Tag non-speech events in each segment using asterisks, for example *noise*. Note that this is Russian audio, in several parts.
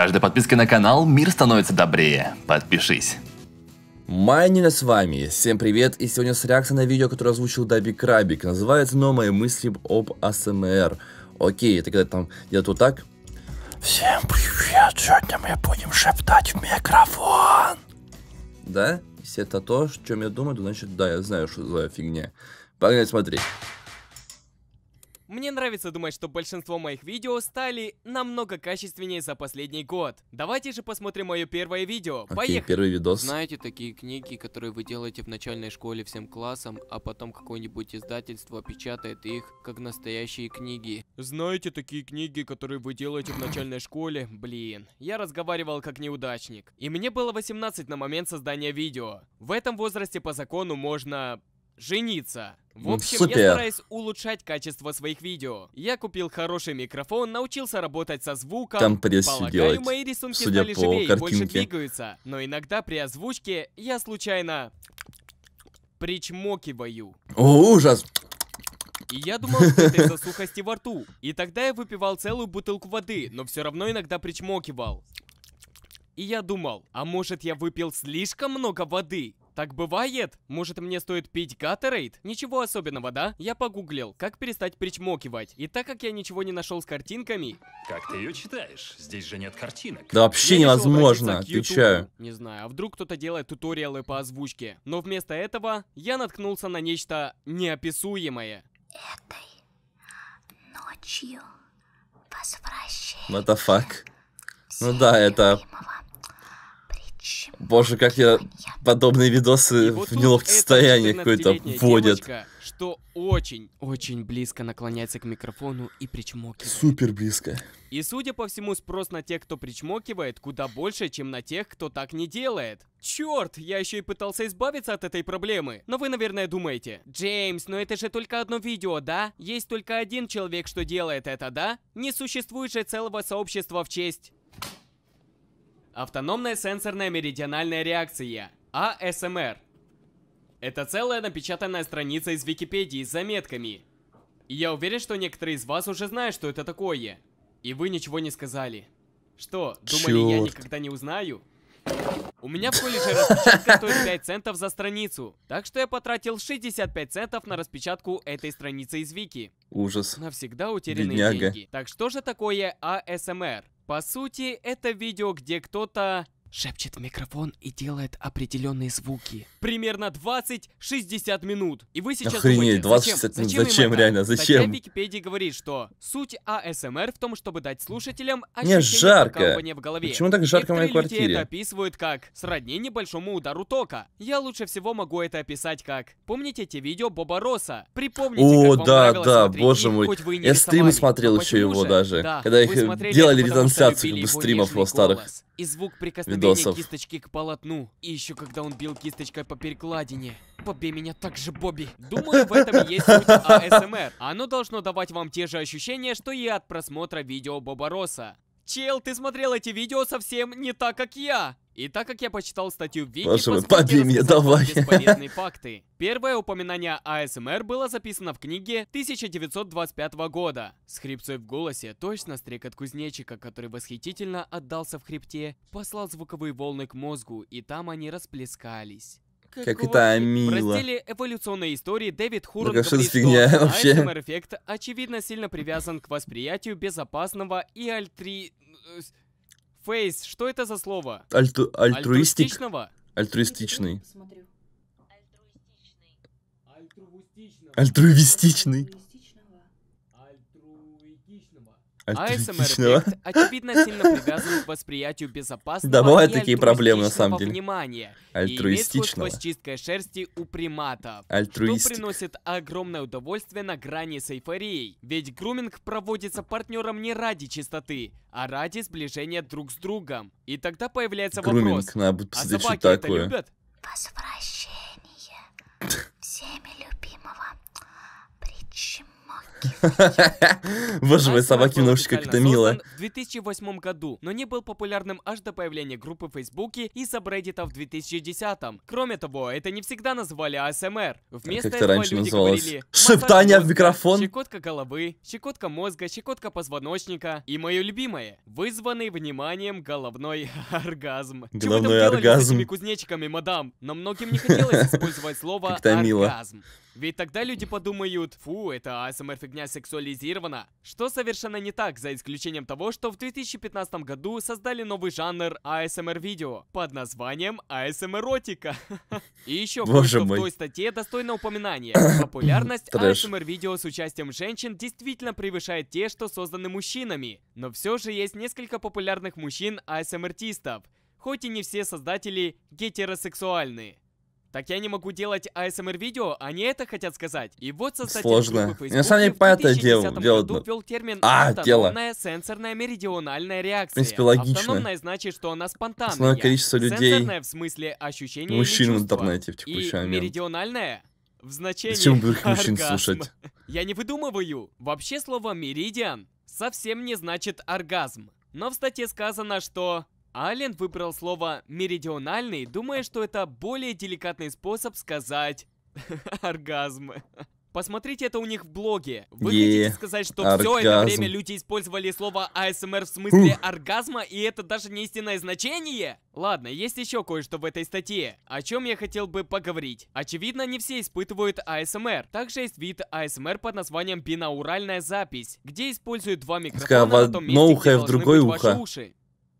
каждой подпиской на канал мир становится добрее. Подпишись. Майнина с вами, всем привет, и сегодня с реакцией на видео, которое озвучил Даби Крабик, называется «Но мои мысли об АСМР». Окей, это когда там делают вот так. Всем привет, сегодня мы будем шептать в микрофон. Да? Если это то, о чем я думаю, то значит да, я знаю, что за фигня. Погнали смотреть. Мне нравится думать, что большинство моих видео стали намного качественнее за последний год. Давайте же посмотрим мое первое видео. Окей, Поехали. первый видос. Знаете, такие книги, которые вы делаете в начальной школе всем классом, а потом какое-нибудь издательство печатает их, как настоящие книги. Знаете, такие книги, которые вы делаете в начальной школе? Блин, я разговаривал как неудачник. И мне было 18 на момент создания видео. В этом возрасте по закону можно жениться. В общем, Супер. я стараюсь улучшать качество своих видео. Я купил хороший микрофон, научился работать со звуком. Компрессию Полагаю, делать, мои рисунки судя стали по картинке, и больше двигаются. Но иногда при озвучке я случайно причмокиваю. О, ужас! И я думал, что это из-за сухости во рту. И тогда я выпивал целую бутылку воды, но все равно иногда причмокивал. И я думал, а может я выпил слишком много воды? Так бывает? Может мне стоит пить Гаттерейд? Ничего особенного, да? Я погуглил, как перестать причмокивать. И так как я ничего не нашел с картинками... Как ты ее читаешь? Здесь же нет картинок. Да вообще я невозможно, отвечаю. Не знаю, а вдруг кто-то делает туториалы по озвучке. Но вместо этого я наткнулся на нечто неописуемое. Этой ночью возвращается... What the fuck? Ну да, это... Любимого Боже, как я подобные видосы вот в неловкое состояние какое-то вводят. Девочка, что очень-очень близко наклоняется к микрофону и причмокивает. Супер близко. И судя по всему, спрос на тех, кто причмокивает, куда больше, чем на тех, кто так не делает. Черт, я еще и пытался избавиться от этой проблемы. Но вы, наверное, думаете, Джеймс, но это же только одно видео, да? Есть только один человек, что делает это, да? Не существует же целого сообщества в честь Автономная сенсорная меридиональная реакция, АСМР. Это целая напечатанная страница из Википедии с заметками. И я уверен, что некоторые из вас уже знают, что это такое. И вы ничего не сказали. Что, думали, Черт. я никогда не узнаю? У меня в колледже распечатка стоит 5 центов за страницу, так что я потратил 65 центов на распечатку этой страницы из Вики. Ужас. Навсегда утерянные Бедняга. деньги. Так что же такое АСМР? По сути, это видео, где кто-то шепчет в микрофон и делает определенные звуки. Примерно 20-60 минут. И вы сейчас Охренеть, думаете, 20-60 зачем, зачем, зачем реально, зачем? Статья Википедии говорит, что суть АСМР в том, чтобы дать слушателям ощущение жарко. в голове. Почему так жарко Некоторые в моей квартире? это описывают как сродни большому удару тока. Я лучше всего могу это описать как... Помните эти видео Боба Росса? Припомните, О, как да, вам да, смотреть боже их, мой. Хоть вы не я стримы смотрел еще его же? даже. Да, когда их делали ретрансляцию как стримов его старых. И звук прикосновения видосов. кисточки к полотну. И еще когда он бил кисточкой по перекладине. Побей меня так же, Бобби. Думаю, в этом есть суть *laughs* АСМР. Оно должно давать вам те же ощущения, что и от просмотра видео Бобороса. Чел, ты смотрел эти видео совсем не так, как я. И так как я почитал статью в Вики, Паша, побей давай. бесполезные факты. Первое упоминание АСМР было записано в книге 1925 года. С хрипцой в голосе, точно стрекот кузнечика, который восхитительно отдался в хребте, послал звуковые волны к мозгу, и там они расплескались. Как это мило. В разделе эволюционной истории Дэвид Хурн говорит, что Айземер эффект очевидно сильно привязан к восприятию безопасного и альтри... Э, фейс, что это за слово? Альту... Альтруистик? Альтруистичного? Альтруистичный. Альтруистичный. Альтруистичный. АСМР-эффект, очевидно, сильно привязан к восприятию безопасного Да, бывают такие проблемы, на самом деле. внимания альтруистичного. И с чисткой шерсти у приматов. Альтруистик. Что приносит огромное удовольствие на грани с эйфорией. Ведь груминг проводится партнером не ради чистоты, а ради сближения друг с другом. И тогда появляется груминг, вопрос. Надо а собаки такое. это любят? Возвращение. *laughs* Всеми Выживые *laughs* собаки немножечко как-то мило. в 2008 году, но не был популярным аж до появления группы в Фейсбуке и сабреддита в 2010. Кроме того, это не всегда называли АСМР. Вместо как этого люди говорили... Шептание в микрофон? Щекотка головы, щекотка мозга, щекотка позвоночника. И мое любимое, вызванный вниманием головной *laughs* оргазм. Головной оргазм. С этими кузнечиками, мадам? Но многим не хотелось *laughs* использовать слово оргазм. Ведь тогда люди подумают, фу, это АСМР фигня сексуализирована. Что совершенно не так, за исключением того, что в 2015 году создали новый жанр АСМР видео под названием АСМР эротика. И еще кое-что в той статье достойно упоминания. Популярность АСМР видео с участием женщин действительно превышает те, что созданы мужчинами. Но все же есть несколько популярных мужчин АСМР-артистов, хоть и не все создатели гетеросексуальные. Так я не могу делать ASMR-видео, а они это хотят сказать. И вот со статьи Сложно. Группы на самом деле, по это делал, делал. ввел термин а, автономная тело. сенсорная меридиональная реакция. В принципе, логично. Автономная значит, что она спонтанная. Основное количество людей. Сенсорная в смысле ощущения Мужчин в интернете в текущий и момент. меридиональная в значении Зачем вдруг мужчин слушать? *laughs* Я не выдумываю. Вообще слово «меридиан» совсем не значит «оргазм». Но в статье сказано, что Ален выбрал слово «меридиональный», думая, что это более деликатный способ сказать *laughs* оргазмы. Посмотрите это у них в блоге. Вы е хотите сказать, что оргазм. все это время люди использовали слово АСМР в смысле Ух. оргазма, и это даже не истинное значение? Ладно, есть еще кое-что в этой статье, о чем я хотел бы поговорить. Очевидно, не все испытывают АСМР. Также есть вид АСМР под названием бинауральная запись, где используют два микрофона в одно ухо и в другое ухо. уши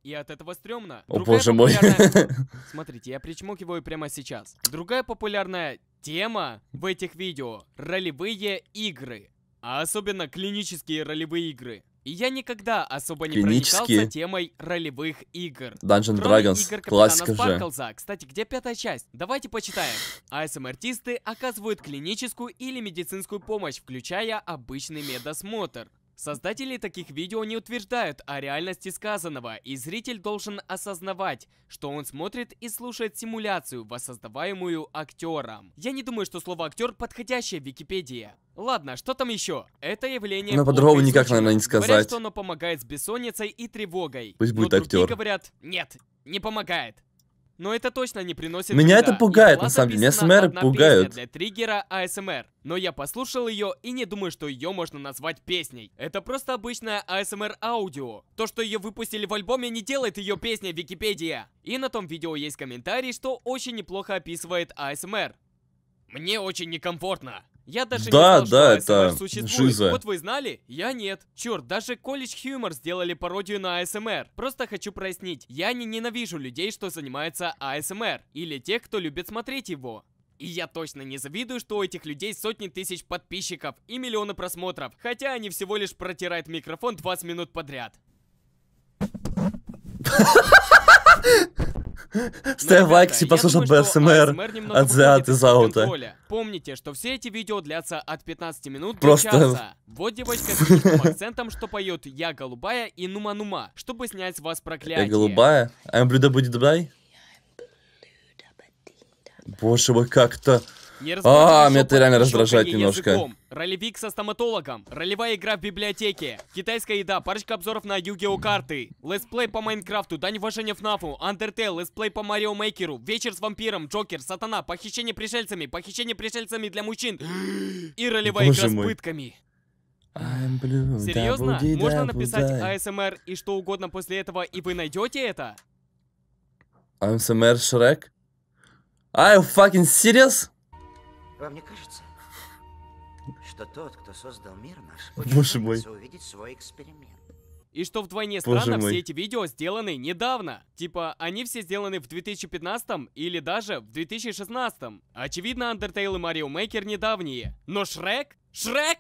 и от этого стрёмно. О, Другая боже мой. Популярная... *laughs* Смотрите, я причмокиваю прямо сейчас. Другая популярная тема в этих видео — ролевые игры. А особенно клинические ролевые игры. И я никогда особо не Клинические. проникался темой ролевых игр. Dungeon Кроме Dragons, игр классика же. Кстати, где пятая часть? Давайте почитаем. АСМ-артисты оказывают клиническую или медицинскую помощь, включая обычный медосмотр. Создатели таких видео не утверждают о реальности сказанного, и зритель должен осознавать, что он смотрит и слушает симуляцию, воссоздаваемую актером. Я не думаю, что слово «актер» подходящее в Википедии. Ладно, что там еще? Это явление... Но по-другому никак, наверное, не сказать. Говорят, что оно помогает с бессонницей и тревогой. Пусть будет актер. говорят, нет, не помогает но это точно не приносит Меня вреда. это пугает, на самом деле. СМР пугают. для триггера АСМР. Но я послушал ее и не думаю, что ее можно назвать песней. Это просто обычная АСМР аудио. То, что ее выпустили в альбоме, не делает ее песней Википедия. И на том видео есть комментарий, что очень неплохо описывает АСМР. Мне очень некомфортно. Я даже да, не знал, да, что это существует. Жиза. Вот вы знали? Я нет. Черт, даже колледж Humor сделали пародию на ASMR. Просто хочу прояснить, я не ненавижу людей, что занимаются ASMR, или тех, кто любит смотреть его. И я точно не завидую, что у этих людей сотни тысяч подписчиков и миллионы просмотров, хотя они всего лишь протирают микрофон 20 минут подряд. Ha ha ha! Ставь лайк, если послушал БСМР от The из Аута. Помните, что все эти видео длятся от 15 минут Просто... часа. Вот девочка с акцентом, что поет «Я голубая» и «Нума-нума», чтобы снять с вас проклятие. А я голубая? I'm blue, будет Боже мой, как-то... А, меня ты реально раздражает немножко. Ролевик со стоматологом, ролевая игра в библиотеке, китайская еда, парочка обзоров на yu карты, летсплей по Майнкрафту, дань уважения ФНАФу, Undertale, летсплей по Марио Мейкеру, вечер с вампиром, Джокер, Сатана, похищение пришельцами, похищение пришельцами для мужчин и ролевая игра с пытками. Серьезно? Можно написать АСМР и что угодно после этого, и вы найдете это? АСМР Шрек? Are you fucking serious? Вам не кажется, что тот, кто создал мир наш, *laughs* Боже мой. увидеть свой эксперимент? И что вдвойне Боже странно, мой. все эти видео сделаны недавно. Типа, они все сделаны в 2015 или даже в 2016. Очевидно, Undertale и Mario Maker недавние. Но Шрек? Шрек?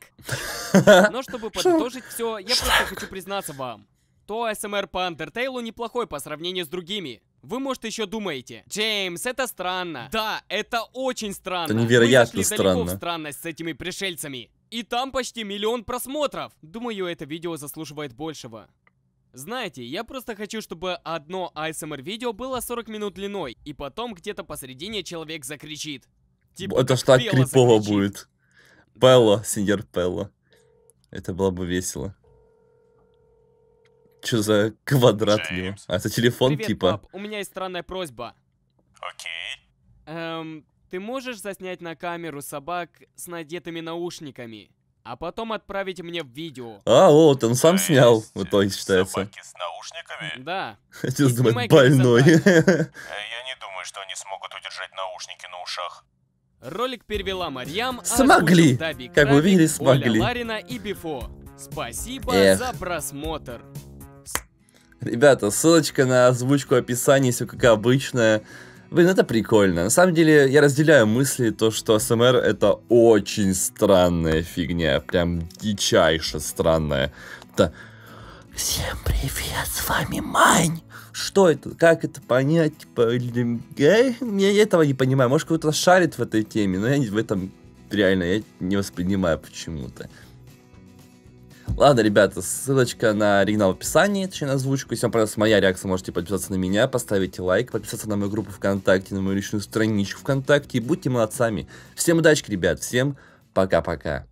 *laughs* Но чтобы подытожить все, я просто хочу признаться вам. То СМР по Undertale неплохой по сравнению с другими. Вы, может, еще думаете, Джеймс, это странно. Да, это очень странно. Это невероятно странно. в странность с этими пришельцами. И там почти миллион просмотров. Думаю, это видео заслуживает большего. Знаете, я просто хочу, чтобы одно ASMR видео было 40 минут длиной, и потом где-то посередине человек закричит. Типа, это ж так крипово закричит. будет. Пелла, сеньор Пелла. Это было бы весело. Что за квадрат у А это телефон Привет, типа? Пап, у меня есть странная просьба. Окей. Эм, ты можешь заснять на камеру собак с надетыми наушниками, а потом отправить мне в видео? А, вот он сам снял, в итоге считается. Собаки с наушниками? Да. Хотел думать, больной. *laughs* Э, я не думаю, что они смогут удержать наушники на ушах. Ролик перевела Марьям, а Смогли! как вы видели, смогли. Оля Марина и Бифо. Спасибо за просмотр. Ребята, ссылочка на озвучку описания, все как обычно. Блин, это прикольно. На самом деле, я разделяю мысли, то, что СМР это очень странная фигня. Прям дичайше странная. Да. Всем привет, с вами Мань. Что это? Как это понять? Типа, э? я этого не понимаю. Может, кто-то шарит в этой теме, но я в этом реально я не воспринимаю почему-то. Ладно, ребята, ссылочка на оригинал в описании, точнее на озвучку. Если вам понравилась моя реакция, можете подписаться на меня, поставить лайк, подписаться на мою группу ВКонтакте, на мою личную страничку ВКонтакте. И будьте молодцами. Всем удачи, ребят, всем пока-пока.